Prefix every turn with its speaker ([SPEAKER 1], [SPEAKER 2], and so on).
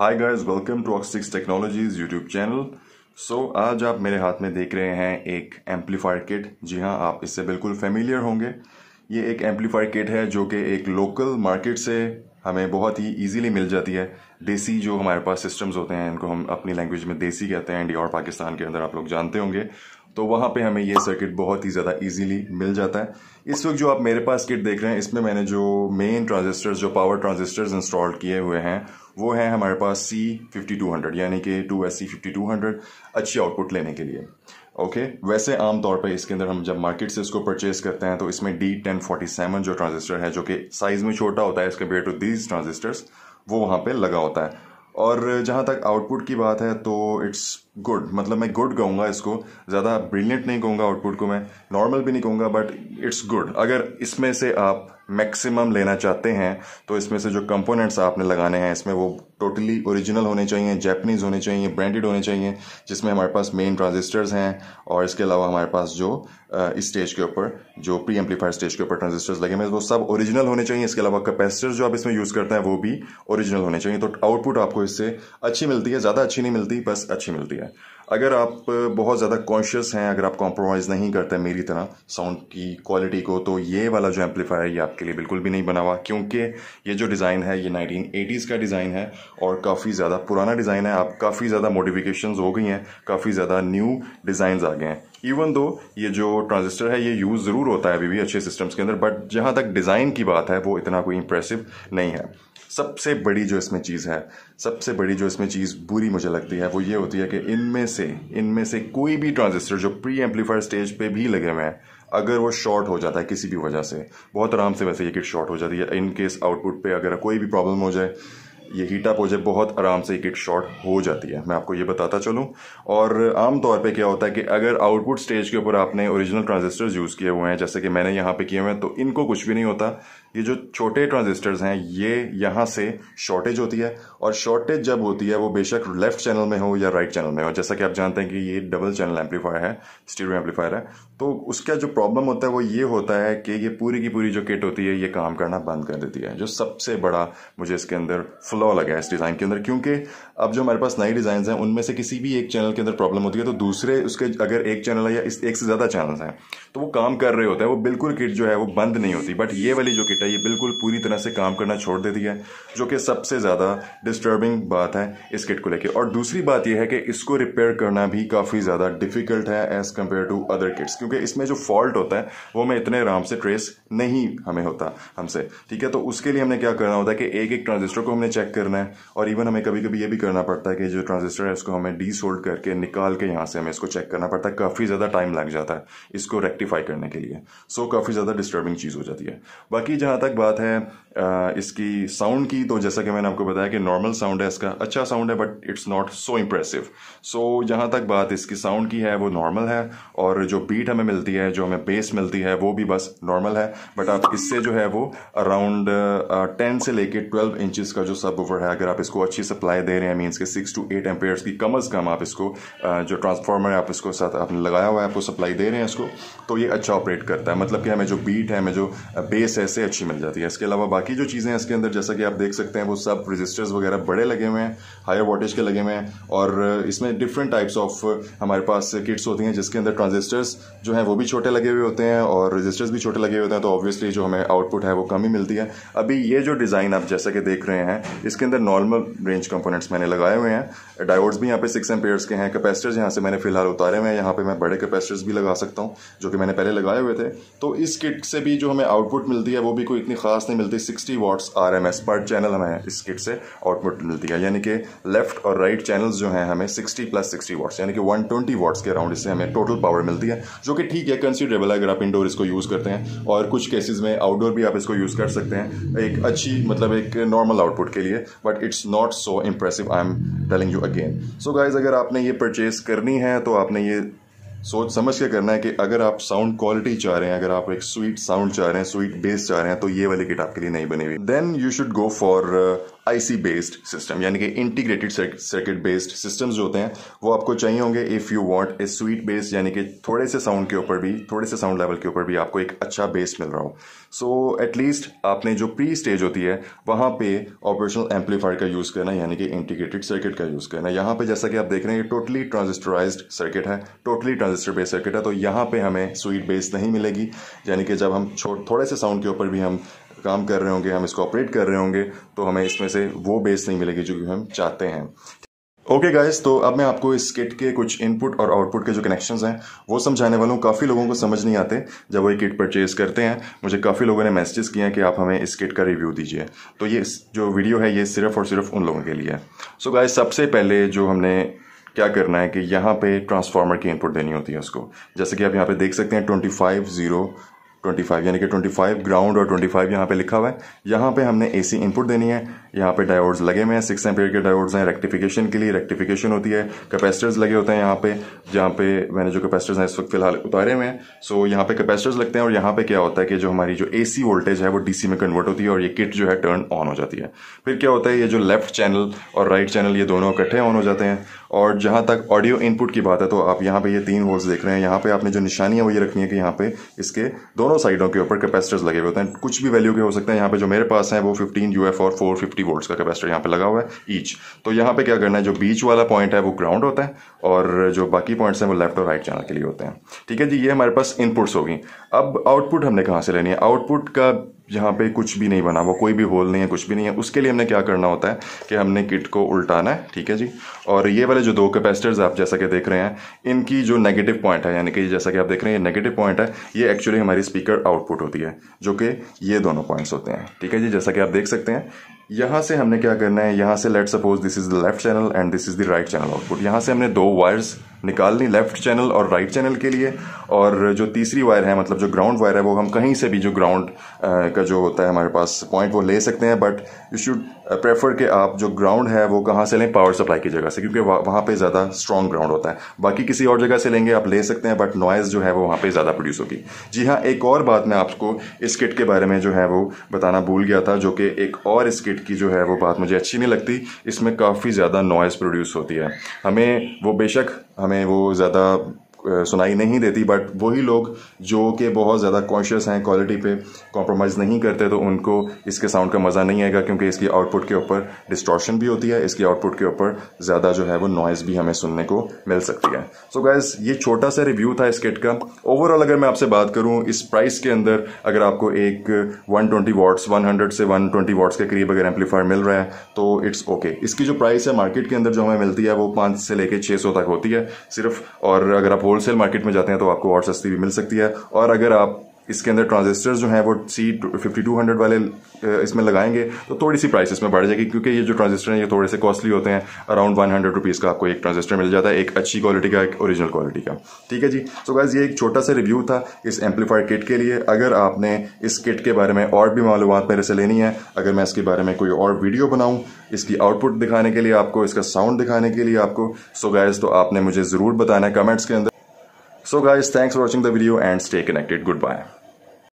[SPEAKER 1] Hi guys welcome to Oxix technologies YouTube channel so आज आप मेरे हाथ में देख रहे हैं एक एम्पलीफायर किट जी हाँ आप इससे बिल्कुल फेमिलियर होंगे ये एक एम्पलीफायर किट है जो कि एक लोकल मार्केट से हमें बहुत ही इजीली मिल जाती है देसी जो हमारे पास सिस्टम्स होते हैं इनको हम अपनी लैंग्वेज में देसी कहते हैं इंडिया और पाकिस्तान के अंदर आप लोग जानते होंगे तो वहाँ पे हमें ये सर्किट बहुत ही ज़्यादा इजीली मिल जाता है इस वक्त जो आप मेरे पास किट देख रहे हैं इसमें मैंने जो मेन ट्रांजिस्टर्स जो पावर ट्रांजिस्टर्स इंस्टॉल किए हुए हैं वो हैं हमारे पास सी फिफ्टी टू हंड्रेड यानी कि two S C fifty two hundred अच्छी आउटपुट लेने के लिए ओके okay? वैसे आमतौर पर इसके अंदर हम जब मार्केट से इसको परचेज करते हैं तो इसमें डी टेन फोर्टी सेवन जो ट्रांजिस्टर है जो कि साइज में छोटा होता है इस कम्पेयर टू दीज ट्रांजिस्टर्स वो वहाँ पे लगा होता है और जहाँ तक आउटपुट की बात है तो इट्स गुड मतलब मैं गुड कहूँगा इसको ज़्यादा ब्रिलियंट नहीं कहूँगा आउटपुट को मैं नॉर्मल भी नहीं कहूँगा बट इट्स गुड अगर इसमें से आप मैक्सिमम लेना चाहते हैं तो इसमें से जो कंपोनेंट्स आपने लगाने हैं इसमें वो टोटली ओरिजिनल होने चाहिए जैपनीज़ होने चाहिए ब्रांडेड होने चाहिए जिसमें हमारे पास मेन ट्रांजिस्टर्स हैं और इसके अलावा हमारे पास जो इस स्टेज के ऊपर जो प्री एम्पलीफायर स्टेज के ऊपर ट्रांजिस्टर्स लगे हुए वो सब ओरिजिनल होने चाहिए इसके अलावा कैपेसिटर्स जो आप इसमें यूज़ करते हैं वो भी ओरिजिनल होने चाहिए तो आउटपुट आपको इससे अच्छी मिलती है ज़्यादा अच्छी नहीं मिलती बस अच्छी मिलती है अगर आप बहुत ज़्यादा कॉन्शियस हैं अगर आप कॉम्प्रोमाइज़ नहीं करते मेरी तरह साउंड की क्वालिटी को तो ये वाला जो एम्पलीफायर है ये आपके लिए बिल्कुल भी नहीं बना हुआ क्योंकि ये जो डिज़ाइन है ये नाइनटीन का डिज़ाइन है और काफ़ी ज़्यादा पुराना डिज़ाइन है आप काफ़ी ज़्यादा मॉडिफिकेशंस हो गई हैं काफ़ी ज़्यादा न्यू डिज़ाइन आ गए हैं इवन दो ये जो ट्रांजिस्टर है ये यूज़ ज़रूर होता है अभी भी अच्छे सिस्टम्स के अंदर बट जहाँ तक डिज़ाइन की बात है वो इतना कोई इंप्रेसिव नहीं है सबसे बड़ी जो इसमें चीज़ है सबसे बड़ी जो इसमें चीज़ बुरी मुझे लगती है वो ये होती है कि इनमें से इनमें से कोई भी ट्रांजिस्टर जो प्री एम्पलीफायर स्टेज पे भी लगे हुए हैं अगर वो शॉर्ट हो जाता है किसी भी वजह से बहुत आराम से वैसे ये किट शॉर्ट हो जाती है इन केस आउटपुट पे अगर कोई भी प्रॉब्लम हो जाए ये हीट अप हो जाए बहुत आराम से एक एक शॉट हो जाती है मैं आपको ये बताता चलूँ और आमतौर पे क्या होता है कि अगर आउटपुट स्टेज के ऊपर आपने ओरिजिनल ट्रांजिस्टर्स यूज़ किए हुए हैं जैसे कि मैंने यहाँ पे किए हुए हैं तो इनको कुछ भी नहीं होता ये जो छोटे ट्रांजिस्टर्स हैं ये यहाँ से शॉर्टेज होती है और शॉर्टेज जब होती है वो बेशक लेफ्ट चैनल में हो या राइट चैनल में हो जैसा कि आप जानते हैं कि ये डबल चैनल एम्पलीफायर है स्टीरियो एम्पलीफायर है तो उसका जो प्रॉब्लम होता है वो ये होता है कि ये पूरी की पूरी जो किट होती है ये काम करना बंद कर देती है जो सबसे बड़ा मुझे इसके अंदर लॉ लगा इस डिजाइन के अंदर क्योंकि अब जो हमारे पास नई डिज़ाइन हैं उनमें से किसी भी एक चैनल के अंदर प्रॉब्लम होती है तो दूसरे उसके अगर एक चैनल है या इस एक से ज़्यादा चैनल हैं तो वो काम कर रहे होते हैं वो बिल्कुल किट जो है वो बंद नहीं होती बट ये वाली जो किट है ये बिल्कुल पूरी तरह से काम करना छोड़ देती है जो कि सबसे ज़्यादा डिस्टर्बिंग बात है इस किट को लेकर और दूसरी बात यह है कि इसको रिपेयर करना भी काफ़ी ज़्यादा डिफिकल्ट है as compare to other kits क्योंकि इसमें जो फॉल्ट होता है वो हमें इतने आराम से ट्रेस नहीं हमें होता हमसे ठीक है तो उसके लिए हमने क्या करना होता है कि एक एक ट्रांजिस्टर को हमने चेक करना है और इवन हमें कभी कभी ये भी करना पड़ता है कि जो ट्रांजिस्टर है उसको हमें डी सोल्ड करके निकाल के यहाँ से हमें इसको चेक करना पड़ता है काफ़ी ज़्यादा टाइम लग जाता है इसको रेक्टिफाई करने के लिए सो so, काफ़ी ज़्यादा डिस्टर्बिंग चीज़ हो जाती है बाकी जहाँ तक बात है इसकी साउंड की तो जैसा कि मैंने आपको बताया कि नॉर्मल साउंड है इसका अच्छा साउंड है but it's not so impressive so जहाँ तक बात इसकी साउंड की है वो नॉर्मल है और जो बीट हमें मिलती है जो हमें बेस मिलती है वो भी बस नॉर्मल है बट आप इससे जो है वो अराउंड टेन से लेके ट्वेल्व इंचज़ का जो सब है अगर आप इसको अच्छी सप्लाई दे रहे हैं मीन्स के सिक्स टू एट एम्पेयर्स की कम अज़ कम आप इसको जो ट्रांसफार्मर है आप इसको साथ आपने लगाया हुआ है आपको सप्लाई दे रहे हैं इसको तो ये अच्छा ऑपरेट करता है मतलब कि हमें जो बीट है हमें जो बेस है इससे अच्छी मिल जाती है इसके अलावा बाकी जो चीज़ें हैं इसके अंदर जैसा कि आप देख सकते हैं वो सब रजिस्टर्स वगैरह बड़े लगे हुए हैं हायर वोल्टेज के लगे हुए हैं और इसमें डिफरेंट टाइप्स ऑफ हमारे पास किट्स होती हैं जिसके अंदर ट्रांजिस्टर्स जो हैं वो भी छोटे लगे हुए होते हैं और रजिस्टर्स भी छोटे लगे होते हैं तो ऑब्वियसली जो हमें आउटपुट है वो कम ही मिलती है अभी ये जो डिज़ाइन आप जैसा कि देख रहे हैं इसके अंदर नॉर्मल रेंज कंपोनेंट्स मैंने लगाए हुए हैं डायोड्स भी यहाँ पे सिक्स एम के हैं कैपेसिटर्स यहाँ से मैंने फिलहाल उतारे हुए हैं यहाँ पे मैं बड़े कैपेसिटर्स भी लगा सकता हूँ जो कि मैंने पहले लगाए हुए थे तो इस किट से भी जो हमें आउटपुट मिलती है वो भी कोई इतनी खास नहीं मिलती sixty watts R M channel हमें इस किट से आउटपुट मिलती है यानी कि लेफ्ट और राइट चैनल जो हैं हमें सिक्सटी प्लस सिक्सटी वाट्स यानी कि वन ट्वेंटी के अराउंड इससे हमें टोटल पावर मिलती है जो कि ठीक है कंसिडरेबल है अगर आप इंडोर इसको यूज़ करते हैं और कुछ केसेज में आउटडोर भी आप इसको यूज़ कर सकते हैं एक अच्छी मतलब एक नॉर्मल आउटपुट के लिए but it's not so impressive I am telling you again so guys अगर आपने ये परचेज करनी है तो आपने ये सोच समझ के करना है कि अगर आप साउंड क्वालिटी चाह रहे हैं अगर आप एक स्वीट साउंड चाह रहे हैं स्वीट बेस चाह रहे हैं तो ये वाली किट आपके लिए नहीं बनी हुई then you should go for IC based system यानी कि इंटीग्रेटेड सर्किट बेस्ड सिस्टम्स जो होते हैं वो आपको चाहिए होंगे if you want a sweet bass यानी कि थोड़े से साउंड के ऊपर भी थोड़े से साउंड लेवल के ऊपर भी आपको एक अच्छा बेस मिल रहा हो सो so, एटलीस्ट आपने जो प्री स्टेज होती है वहाँ पे ऑपरेशनल एम्पलीफायर का यूज़ करना यानी कि इंटीग्रेटेड सर्किट का यूज़ करना यहाँ पर जैसा कि आप देख रहे हैं टोटली ट्रांजिस्टराइज सर्किट है टोटली ट्रांजिस्टर बेस्ड सर्किट है तो यहाँ पर हमें स्वीट बेस नहीं मिलेगी यानी कि जब हम थोड़े से साउंड के ऊपर भी हम काम कर रहे होंगे हम इसको ऑपरेट कर रहे होंगे तो हमें इसमें से वो बेस नहीं मिलेगी जो कि हम चाहते हैं ओके okay गाइस तो अब मैं आपको इस किट के कुछ इनपुट और आउटपुट के जो कनेक्शन हैं वो समझाने वाला हूँ काफ़ी लोगों को समझ नहीं आते जब वो ये किट परचेज करते हैं मुझे काफ़ी लोगों ने मैसेजेस किए हैं कि आप हमें इस किट का रिव्यू दीजिए तो ये जो वीडियो है ये सिर्फ और सिर्फ उन लोगों के लिए है सो so गाइस सबसे पहले जो हमने क्या करना है कि यहाँ पर ट्रांसफार्मर की इनपुट देनी होती है उसको जैसे कि आप यहाँ पर देख सकते हैं ट्वेंटी फाइव जीरो 25 यानी कि 25 ग्राउंड और 25 यहाँ पे लिखा हुआ है यहाँ पे हमने एसी इनपुट देनी है यहाँ पे डायोड्स लगे हुए हैं सिक्स एम्पियर के डायोड्स हैं रेक्टिफिकेशन के लिए रेक्टिफिकेशन होती है कैपेसिटर्स लगे होते हैं यहाँ पे जहाँ पे मैंने जो कैपेसिटर्स हैं इस वक्त फिलहाल उतारे हुए हैं सो यहाँ पे कैपेसिटर्स लगते हैं और यहाँ पे क्या होता है कि जो हमारी जो सी वोल्टेज है वो डीसी में कन्वर्ट होती है और ये किट जो है टर्न ऑन हो जाती है फिर क्या होता है ये जो लेफ्ट चैनल और राइट चैनल ये दोनों इकट्ठे ऑन हो जाते हैं और जहाँ तक ऑडियो इनपुट की बात है तो आप यहाँ पे ये तीन होल्स देख रहे हैं यहाँ पे आपने जो निशानियाँ वो ये रखनी है कि यहाँ पे इसके दोनों साइडों के ऊपर कैपेसिटर्स लगे हुए होते हैं कुछ भी वैल्यू के हो सकते हैं यहाँ पे जो मेरे पास हैं वो यू एफ और फिफ्टी फिफ्टी वोल्ट का कैपेसिटर यहाँ पे लगा हुआ है ईच तो यहाँ पे क्या करना है जो बीच वाला पॉइंट है वो ग्राउंड होता है और जो बाकी पॉइंट्स हैं वो लेफ्ट और राइट चैनल के लिए होते हैं ठीक है जी ये हमारे पास इनपुट्स होगी अब आउटपुट हमने कहाँ से लेनी है आउटपुट का यहाँ पे कुछ भी नहीं बना वो कोई भी होल नहीं है कुछ भी नहीं है उसके लिए हमने क्या करना होता है कि हमने किट को उल्टाना है ठीक है जी और ये वाले जो दो कैपेसिटर्स आप जैसा कि देख रहे हैं इनकी जो नेगेटिव पॉइंट है यानी कि जैसा कि आप देख रहे हैं ये नेगेटिव पॉइंट है ये एक्चुअली हमारी स्पीकर आउटपुट होती है जो कि ये दोनों पॉइंट्स होते हैं ठीक है जी जैसा कि आप देख सकते हैं यहाँ से हमने क्या करना है यहाँ से let suppose this is the left channel and this is the right channel output यहाँ से हमने दो वायर्स निकालनी लेफ्ट चैनल और राइट right चैनल के लिए और जो तीसरी वायर है मतलब जो ग्राउंड वायर है वो हम कहीं से भी जो ग्राउंड का जो होता है हमारे पास पॉइंट वो ले सकते हैं but you should prefer uh, के आप जो ग्राउंड है वो कहाँ से लें पावर सप्लाई की जगह से क्योंकि वहाँ पे ज़्यादा स्ट्रॉन्ग ग्राउंड होता है बाकी किसी और जगह से लेंगे आप ले सकते हैं बट नॉइज़ जो है वो वहाँ पे ज़्यादा प्रोड्यूस होगी जी हाँ एक और बात मैं आपको इस किट के बारे में जो है वो बताना भूल गया था जो कि एक और इस किट की जो है वो बात मुझे अच्छी नहीं लगती इसमें काफ़ी ज़्यादा नॉइज़ प्रोड्यूस होती है हमें वो बेशक हमें वो ज़्यादा सुनाई नहीं देती बट वही लोग जो कि बहुत ज़्यादा कॉन्शियस हैं क्वालिटी पे कॉम्प्रोमाइज़ नहीं करते तो उनको इसके साउंड का मज़ा नहीं आएगा क्योंकि इसकी आउटपुट के ऊपर डिस्ट्रॉशन भी होती है इसकी आउटपुट के ऊपर ज़्यादा जो है वो नॉइज़ भी हमें सुनने को मिल सकती है सो so गैस ये छोटा सा रिव्यू था इस किट का ओवरऑल अगर मैं आपसे बात करूँ इस प्राइस के अंदर अगर आपको एक one twenty watts one hundred से वन ट्वेंटी वाट्स के करीब अगर एम्पलीफायर मिल रहा है तो इट्स ओके okay. इसकी जो प्राइस है मार्केट के अंदर जो हमें मिलती है वो पाँच से लेकर छः सौ तक होती है सिर्फ और अगर आप होलसेल मार्केट में जाते हैं तो आपको और सस्ती भी मिल सकती है और अगर आप इसके अंदर ट्रांजिस्टर्स जो हैं वो सी फिफ्टी टू हंड्रेड वाले इसमें लगाएंगे तो थोड़ी सी प्राइस इसमें बढ़ जाएगी क्योंकि ये जो ट्रांजिस्टर हैं ये थोड़े से कॉस्टली होते हैं अराउंड वन हंड्रेड रुपीज़ का आपको एक ट्रांजिस्टर मिल जाता है एक अच्छी क्वालिटी का एक ओरिजिनल क्वालिटी का ठीक है जी सो so गाइज ये एक छोटा सा रिव्यू था इस एम्पलीफायर किट के लिए अगर आपने इस किट के बारे में और भी मालूम मेरे से लेनी है अगर मैं इसके बारे में कोई और वीडियो बनाऊँ इसकी आउटपुट दिखाने के लिए आपको इसका साउंड दिखाने के लिए आपको सो so गाइज तो आपने मुझे ज़रूर बताना है कमेंट्स के अंदर So guys, thanks for watching the video and stay connected. Goodbye.